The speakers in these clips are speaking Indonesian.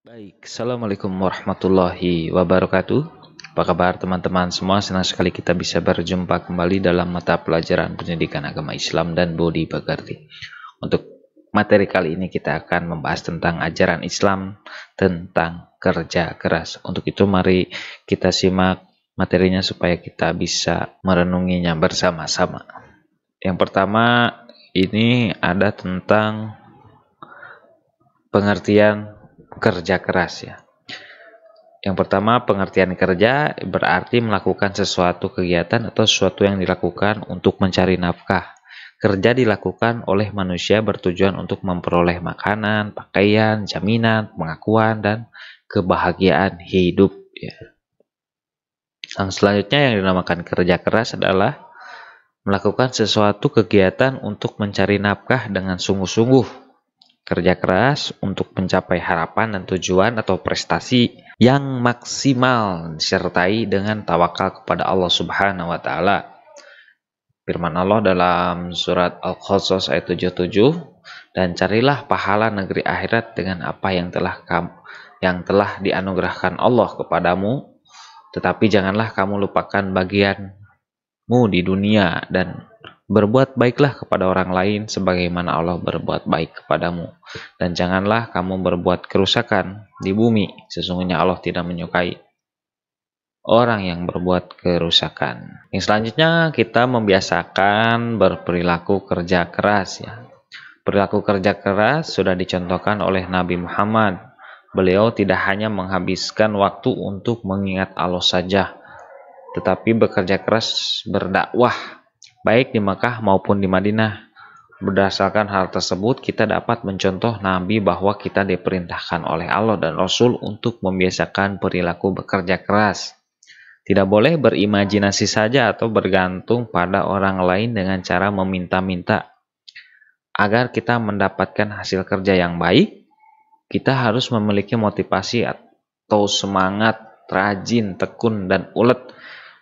Baik, Assalamualaikum warahmatullahi wabarakatuh Apa kabar teman-teman semua? Senang sekali kita bisa berjumpa kembali dalam mata pelajaran pendidikan agama Islam dan Budi Pekerti Untuk materi kali ini kita akan membahas tentang ajaran Islam tentang kerja keras Untuk itu mari kita simak materinya supaya kita bisa merenunginya bersama-sama Yang pertama ini ada tentang pengertian kerja keras ya. Yang pertama, pengertian kerja berarti melakukan sesuatu kegiatan atau sesuatu yang dilakukan untuk mencari nafkah. Kerja dilakukan oleh manusia bertujuan untuk memperoleh makanan, pakaian, jaminan, pengakuan, dan kebahagiaan hidup. Ya. Yang selanjutnya yang dinamakan kerja keras adalah melakukan sesuatu kegiatan untuk mencari nafkah dengan sungguh-sungguh kerja keras untuk mencapai harapan dan tujuan atau prestasi yang maksimal disertai dengan tawakal kepada Allah Subhanahu wa taala. Firman Allah dalam surat Al-Qasas ayat 77 dan carilah pahala negeri akhirat dengan apa yang telah kamu yang telah dianugerahkan Allah kepadamu tetapi janganlah kamu lupakan bagianmu di dunia dan Berbuat baiklah kepada orang lain sebagaimana Allah berbuat baik kepadamu. Dan janganlah kamu berbuat kerusakan di bumi, sesungguhnya Allah tidak menyukai orang yang berbuat kerusakan. Yang selanjutnya kita membiasakan berperilaku kerja keras ya. Perilaku kerja keras sudah dicontohkan oleh Nabi Muhammad. Beliau tidak hanya menghabiskan waktu untuk mengingat Allah saja, tetapi bekerja keras berdakwah baik di Mekah maupun di Madinah. Berdasarkan hal tersebut, kita dapat mencontoh Nabi bahwa kita diperintahkan oleh Allah dan Rasul untuk membiasakan perilaku bekerja keras. Tidak boleh berimajinasi saja atau bergantung pada orang lain dengan cara meminta-minta. Agar kita mendapatkan hasil kerja yang baik, kita harus memiliki motivasi atau semangat, rajin, tekun, dan ulet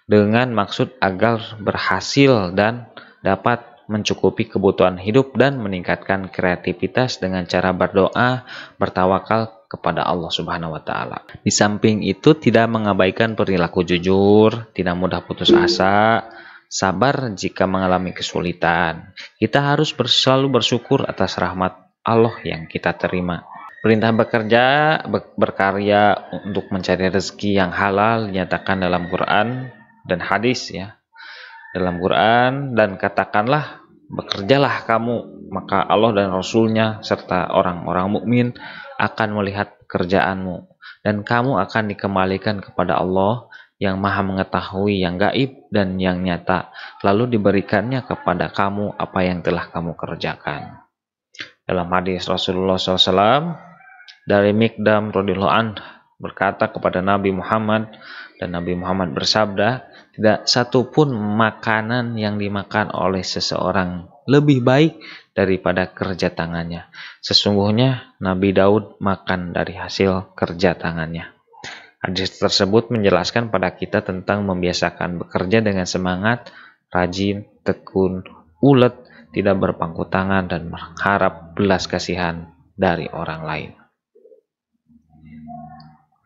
dengan maksud agar berhasil dan dapat mencukupi kebutuhan hidup dan meningkatkan kreativitas dengan cara berdoa, bertawakal kepada Allah Subhanahu wa taala. Di samping itu tidak mengabaikan perilaku jujur, tidak mudah putus asa, sabar jika mengalami kesulitan. Kita harus selalu bersyukur atas rahmat Allah yang kita terima. Perintah bekerja, berkarya untuk mencari rezeki yang halal dinyatakan dalam Quran dan hadis ya dalam Quran dan katakanlah bekerjalah kamu maka Allah dan Rasulnya serta orang-orang mukmin akan melihat pekerjaanmu dan kamu akan dikembalikan kepada Allah yang maha mengetahui yang gaib dan yang nyata lalu diberikannya kepada kamu apa yang telah kamu kerjakan dalam hadis Rasulullah SAW dari Mikdam radhiyallahu berkata kepada Nabi Muhammad dan Nabi Muhammad bersabda tidak pun makanan yang dimakan oleh seseorang lebih baik daripada kerja tangannya. Sesungguhnya Nabi Daud makan dari hasil kerja tangannya. Hadis tersebut menjelaskan pada kita tentang membiasakan bekerja dengan semangat, rajin, tekun, ulet, tidak berpangku tangan dan mengharap belas kasihan dari orang lain.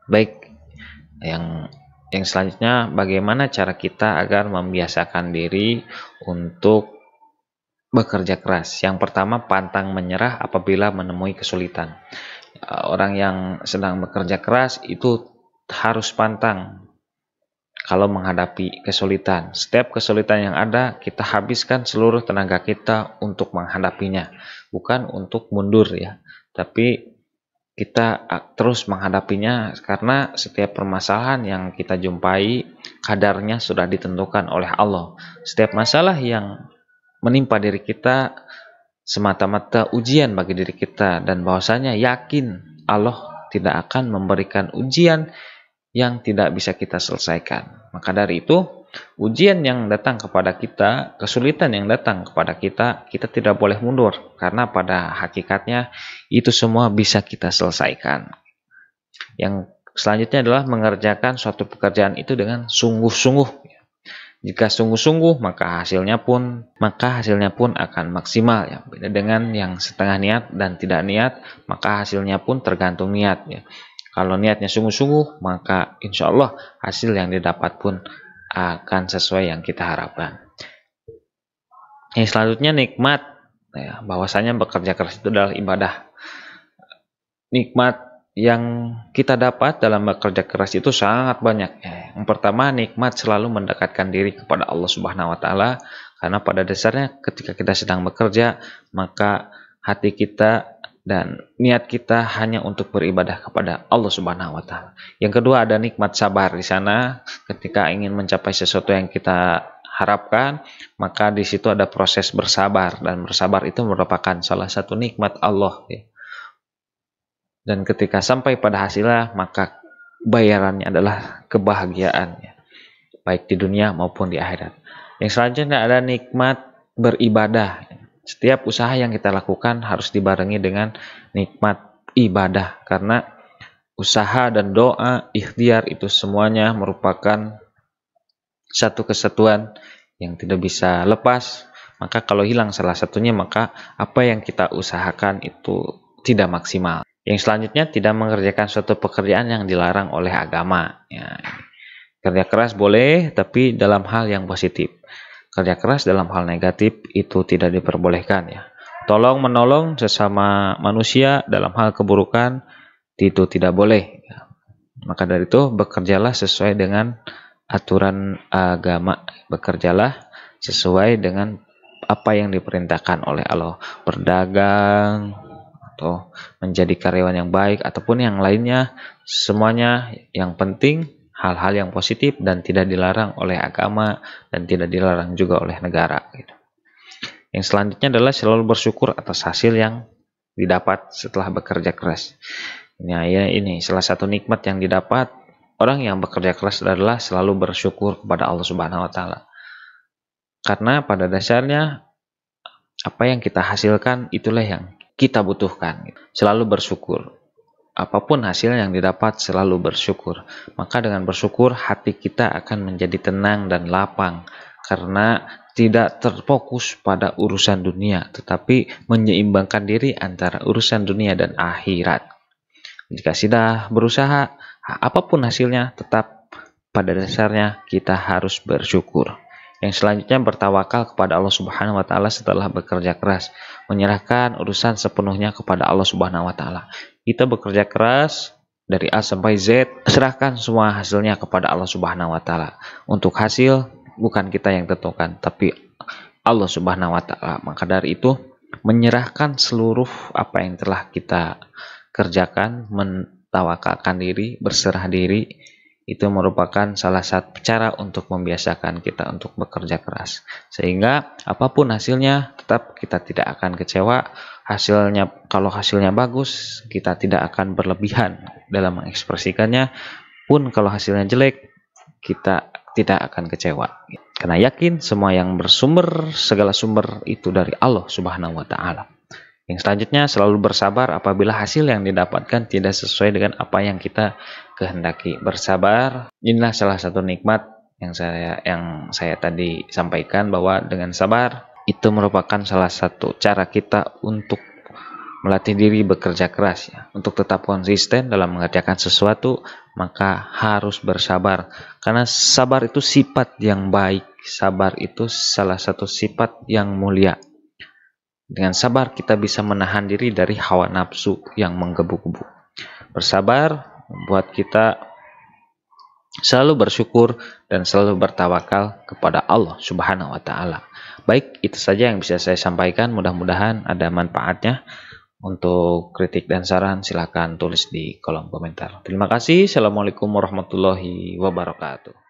Baik, yang yang selanjutnya bagaimana cara kita agar membiasakan diri untuk bekerja keras. Yang pertama pantang menyerah apabila menemui kesulitan. Eh, orang yang sedang bekerja keras itu harus pantang kalau menghadapi kesulitan. Setiap kesulitan yang ada kita habiskan seluruh tenaga kita untuk menghadapinya, bukan untuk mundur ya. Tapi kita ah, terus menghadapinya karena setiap permasalahan yang kita jumpai kadarnya sudah ditentukan oleh Allah. Setiap masalah yang menimpa diri kita semata-mata ujian bagi diri kita dan bahwasanya yakin Allah tidak akan memberikan ujian yang tidak bisa kita selesaikan. Maka dari itu ujian yang datang kepada kita, kesulitan yang datang kepada kita, kita tidak boleh mundur karena pada hakikatnya itu semua bisa kita selesaikan. Yang selanjutnya adalah mengerjakan suatu pekerjaan itu dengan sungguh-sungguh. Jika sungguh-sungguh, maka hasilnya pun maka hasilnya pun akan maksimal ya. Beda dengan yang setengah niat dan tidak niat, maka hasilnya pun tergantung niatnya. Kalau niatnya sungguh-sungguh, maka insya Allah hasil yang didapat pun akan sesuai yang kita harapkan. Yang selanjutnya nikmat, ya, bahwasanya bekerja keras itu adalah ibadah. Nikmat yang kita dapat dalam bekerja keras itu sangat banyak. Ya. Yang pertama, nikmat selalu mendekatkan diri kepada Allah Subhanahu wa taala karena pada dasarnya ketika kita sedang bekerja, maka hati kita dan niat kita hanya untuk beribadah kepada Allah Subhanahu wa taala. Yang kedua ada nikmat sabar di sana ketika ingin mencapai sesuatu yang kita harapkan, maka di situ ada proses bersabar dan bersabar itu merupakan salah satu nikmat Allah ya. Dan ketika sampai pada hasilnya, maka bayarannya adalah kebahagiaan ya. Baik di dunia maupun di akhirat. Yang selanjutnya ada nikmat beribadah setiap usaha yang kita lakukan harus dibarengi dengan nikmat ibadah karena usaha dan doa, ikhtiar itu semuanya merupakan satu kesatuan yang tidak bisa lepas. Maka kalau hilang salah satunya maka apa yang kita usahakan itu tidak maksimal. Yang selanjutnya tidak mengerjakan suatu pekerjaan yang dilarang oleh agama. Ya. Kerja keras boleh, tapi dalam hal yang positif. Kerja keras dalam hal negatif itu tidak diperbolehkan ya. Tolong menolong sesama manusia dalam hal keburukan itu tidak boleh. Ya. Maka dari itu bekerjalah sesuai dengan aturan agama. Bekerjalah sesuai dengan apa yang diperintahkan oleh Allah. Berdagang, atau menjadi karyawan yang baik ataupun yang lainnya semuanya yang penting hal-hal yang positif dan tidak dilarang oleh agama dan tidak dilarang juga oleh negara. Gitu. Yang selanjutnya adalah selalu bersyukur atas hasil yang didapat setelah bekerja keras. Ini, ya ini salah satu nikmat yang didapat orang yang bekerja keras adalah selalu bersyukur kepada Allah Subhanahu wa taala. Karena pada dasarnya apa yang kita hasilkan itulah yang kita butuhkan. Gitu. Selalu bersyukur apapun hasil yang didapat selalu bersyukur. Maka dengan bersyukur hati kita akan menjadi tenang dan lapang karena tidak terfokus pada urusan dunia, tetapi menyeimbangkan diri antara urusan dunia dan akhirat. Jika sudah berusaha, apapun hasilnya, tetap pada dasarnya kita harus bersyukur. Yang selanjutnya bertawakal kepada Allah Subhanahu wa taala setelah bekerja keras, menyerahkan urusan sepenuhnya kepada Allah Subhanahu wa taala. Kita bekerja keras dari A sampai Z, serahkan semua hasilnya kepada Allah Subhanahu wa taala. Untuk hasil bukan kita yang tentukan, tapi Allah Subhanahu wa taala. Maka dari itu menyerahkan seluruh apa yang telah kita kerjakan, mentawakalkan diri, berserah diri itu merupakan salah satu cara untuk membiasakan kita untuk bekerja keras. Sehingga apapun hasilnya tetap kita tidak akan kecewa hasilnya kalau hasilnya bagus kita tidak akan berlebihan dalam mengekspresikannya pun kalau hasilnya jelek kita tidak akan kecewa karena yakin semua yang bersumber segala sumber itu dari Allah Subhanahu wa taala. Yang selanjutnya selalu bersabar apabila hasil yang didapatkan tidak sesuai dengan apa yang kita kehendaki. Bersabar inilah salah satu nikmat yang saya yang saya tadi sampaikan bahwa dengan sabar itu merupakan salah satu cara kita untuk melatih diri bekerja keras ya. Untuk tetap konsisten dalam mengerjakan sesuatu, maka harus bersabar. Karena sabar itu sifat yang baik. Sabar itu salah satu sifat yang mulia. Dengan sabar kita bisa menahan diri dari hawa nafsu yang menggebu-gebu. Bersabar membuat kita selalu bersyukur dan selalu bertawakal kepada Allah Subhanahu wa taala. Baik, itu saja yang bisa saya sampaikan. Mudah-mudahan ada manfaatnya. Untuk kritik dan saran silahkan tulis di kolom komentar. Terima kasih. Assalamualaikum warahmatullahi wabarakatuh.